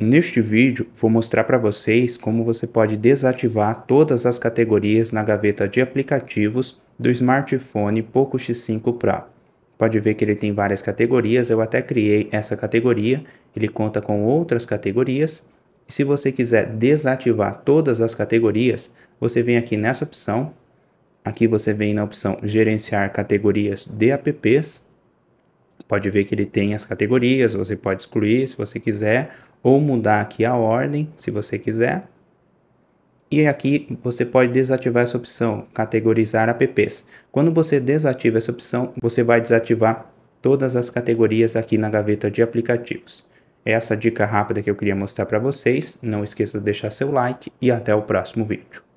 Neste vídeo, vou mostrar para vocês como você pode desativar todas as categorias na gaveta de aplicativos do smartphone Poco X5 Pro. Pode ver que ele tem várias categorias, eu até criei essa categoria, ele conta com outras categorias. E se você quiser desativar todas as categorias, você vem aqui nessa opção. Aqui você vem na opção Gerenciar Categorias de Apps Pode ver que ele tem as categorias, você pode excluir se você quiser, ou mudar aqui a ordem se você quiser. E aqui você pode desativar essa opção, categorizar apps. Quando você desativa essa opção, você vai desativar todas as categorias aqui na gaveta de aplicativos. É essa dica rápida que eu queria mostrar para vocês. Não esqueça de deixar seu like e até o próximo vídeo.